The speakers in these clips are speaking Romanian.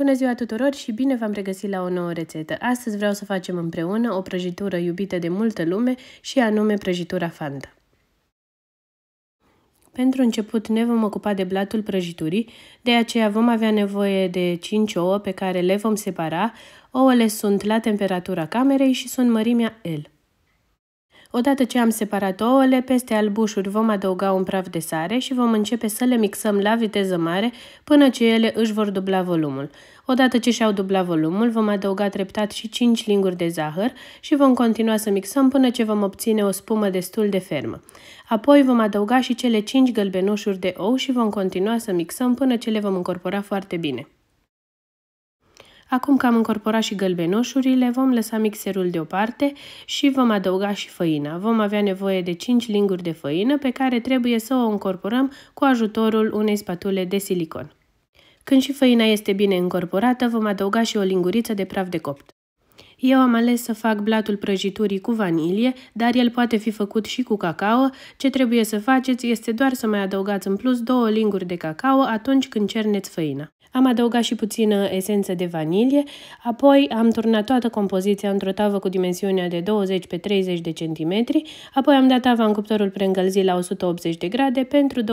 Bună ziua tuturor și bine v-am regăsit la o nouă rețetă. Astăzi vreau să facem împreună o prăjitură iubită de multă lume și anume prăjitura Fanta. Pentru început ne vom ocupa de blatul prăjiturii, de aceea vom avea nevoie de 5 ouă pe care le vom separa. Ouăle sunt la temperatura camerei și sunt mărimea L. Odată ce am separat ouăle, peste albușuri vom adăuga un praf de sare și vom începe să le mixăm la viteză mare până ce ele își vor dubla volumul. Odată ce și-au dublat volumul, vom adăuga treptat și 5 linguri de zahăr și vom continua să mixăm până ce vom obține o spumă destul de fermă. Apoi vom adăuga și cele 5 gălbenușuri de ou și vom continua să mixăm până ce le vom încorpora foarte bine. Acum că am încorporat și gălbenoșurile, vom lăsa mixerul deoparte și vom adăuga și făina. Vom avea nevoie de 5 linguri de făină pe care trebuie să o încorporăm cu ajutorul unei spatule de silicon. Când și făina este bine încorporată, vom adăuga și o linguriță de praf de copt. Eu am ales să fac blatul prăjiturii cu vanilie, dar el poate fi făcut și cu cacao. Ce trebuie să faceți este doar să mai adăugați în plus două linguri de cacao atunci când cerneți făina. Am adăugat și puțină esență de vanilie, apoi am turnat toată compoziția într-o tavă cu dimensiunea de 20 pe 30 de centimetri, apoi am dat tava în cuptorul preîngălzit la 180 de grade pentru 20-25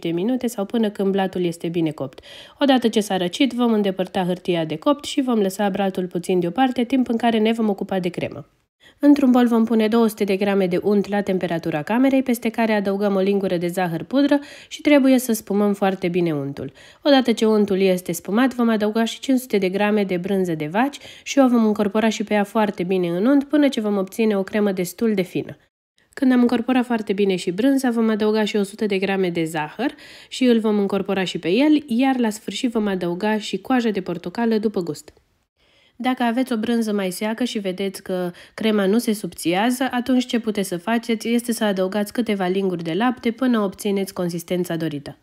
de minute sau până când blatul este bine copt. Odată ce s-a răcit, vom îndepărta hârtia de copt și vom lăsa blatul puțin deoparte între timp în care ne vom ocupa de cremă. Într-un bol vom pune 200 de grame de unt la temperatura camerei, peste care adăugăm o lingură de zahăr pudră și trebuie să spumăm foarte bine untul. Odată ce untul este spumat, vom adăuga și 500 de grame de brânză de vaci și o vom încorpora și pe ea foarte bine în unt până ce vom obține o cremă destul de fină. Când am încorporat foarte bine și brânza, vom adăuga și 100 de grame de zahăr și îl vom încorpora și pe el, iar la sfârșit vom adăuga și coaja de portocală după gust. Dacă aveți o brânză mai seacă și vedeți că crema nu se subțiază, atunci ce puteți să faceți este să adăugați câteva linguri de lapte până obțineți consistența dorită.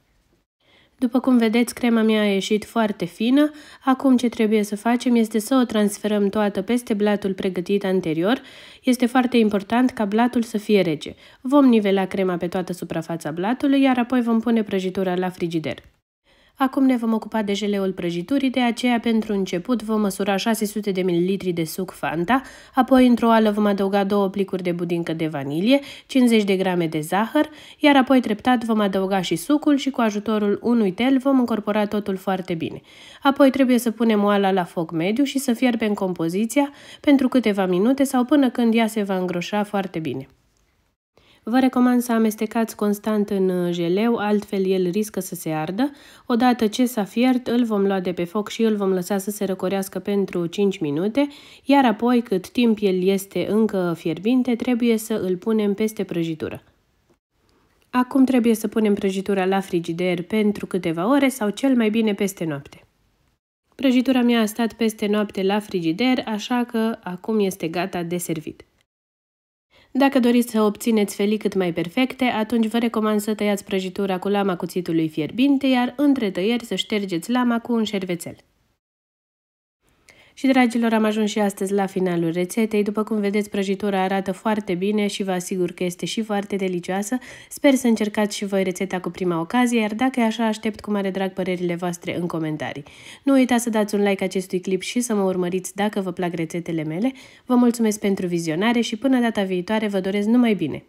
După cum vedeți, crema mea a ieșit foarte fină. Acum ce trebuie să facem este să o transferăm toată peste blatul pregătit anterior. Este foarte important ca blatul să fie rece. Vom nivela crema pe toată suprafața blatului, iar apoi vom pune prăjitura la frigider. Acum ne vom ocupa de geleul prăjiturii, de aceea pentru început vom măsura 600 de ml de suc Fanta, apoi într-o oală vom adăuga două plicuri de budincă de vanilie, 50 de grame de zahăr, iar apoi treptat vom adăuga și sucul și cu ajutorul unui tel vom încorpora totul foarte bine. Apoi trebuie să punem oala la foc mediu și să fierbem compoziția pentru câteva minute sau până când ea se va îngroșa foarte bine. Vă recomand să amestecați constant în uh, geleu, altfel el riscă să se ardă. Odată ce s-a fiert, îl vom lua de pe foc și îl vom lăsa să se răcorească pentru 5 minute, iar apoi, cât timp el este încă fierbinte, trebuie să îl punem peste prăjitură. Acum trebuie să punem prăjitura la frigider pentru câteva ore sau cel mai bine peste noapte. Prăjitura mea a stat peste noapte la frigider, așa că acum este gata de servit. Dacă doriți să obțineți felii cât mai perfecte, atunci vă recomand să tăiați prăjitura cu lama cuțitului fierbinte, iar între tăieri să ștergeți lama cu un șervețel. Și dragilor, am ajuns și astăzi la finalul rețetei. După cum vedeți, prăjitura arată foarte bine și vă asigur că este și foarte delicioasă. Sper să încercați și voi rețeta cu prima ocazie, iar dacă e așa, aștept cu mare drag părerile voastre în comentarii. Nu uitați să dați un like acestui clip și să mă urmăriți dacă vă plac rețetele mele. Vă mulțumesc pentru vizionare și până data viitoare vă doresc numai bine!